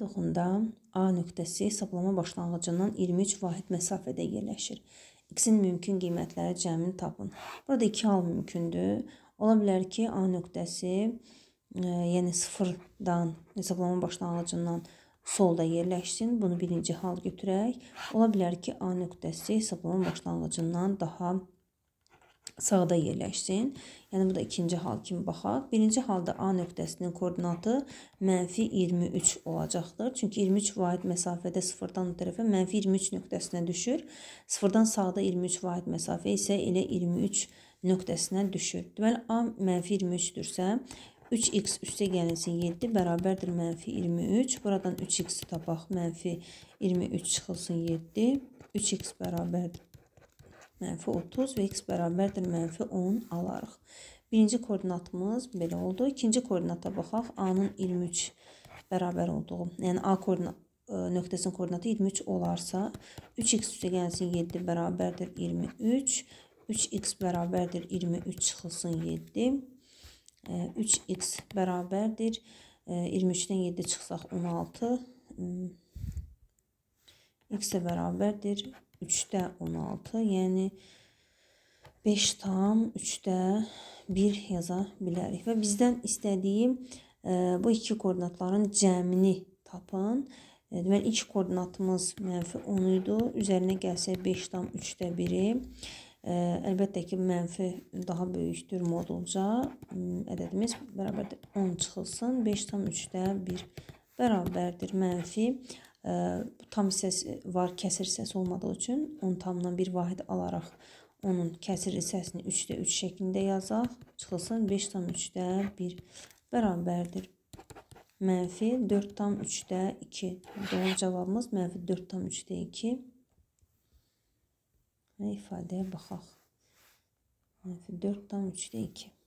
Doğumda A nöqtəsi hesablama başlanğıcından 23 vahid məsafədə yerləşir. X-in mümkün qiymətləri cəmini tapın. Burada 2 hal mümkündür. Ola bilər ki, A nöqtəsi, e, yəni 0-dan hesablama başlanğıcından solda yerləşsin. Bunu birinci hal götürək. Ola bilər ki, A nöqtəsi hesablama başlanğıcından daha sağda yerləşsin. Yəni, bu da ikinci hal kimi baxaq. Birinci halda A nöqtəsinin koordinatı mənfi 23 olacaqdır. Çünki 23 vahid məsafədə 0-dan o tərəfə mənfi 23 nöqtəsinə düşür. 0-dan sağda 23 vahid məsafə isə elə 23 nöqtəsinə düşür. Deməli, A mənfi 23-dürsə, 3x üstə gəlinsin 7 bərabərdir mənfi 23. Buradan 3x-i tapaq, mənfi 23 çıxılsın 7. 3x bərabərdir mənfi 30 və x bərabərdir mənfi 10 alarıq. Birinci koordinatımız belə oldu. İkinci koordinata baxaq. A-nın 23 bərabər olduğu, yəni A koordinat e, nöqtəsinin koordinatı 23 olarsa, 3x üstə gəlsin 7 bərabərdir 23, 3x bərabərdir 23 çıxılsın 7, 3x bərabərdir 23-dən e, 7 çıxsaq 16, hmm. x-ə bərabərdir 3-də 16, yəni 5 tam 3-də 1 yaza bilərik. Və bizdən istədiyim ə, e, bu iki koordinatların cəmini tapın. E, deməli, ilk koordinatımız mənfi 10 idi. Üzərinə gəlsə 5 tam 3-də 1-i. E, əlbəttə ki, mənfi daha böyükdür modulca. Ədədimiz bərabərdir 10 çıxılsın. 5 tam 3-də 1 bərabərdir mənfi. Bu tam hissəsi e, var kəsir hissəsi olmadığı üçün 10 tamdan bir vahid alaraq onun kəsir hissəsini 3-də 3 şəklində yazaq. Çıxılsın 5 tam 3-də 1 bərabərdir. Mənfi 4 tam 3-də 2. Doğru cavabımız mənfi 4 tam 3-də 2. Və ifadəyə baxaq. Mənfi 4 tam 3-də 2.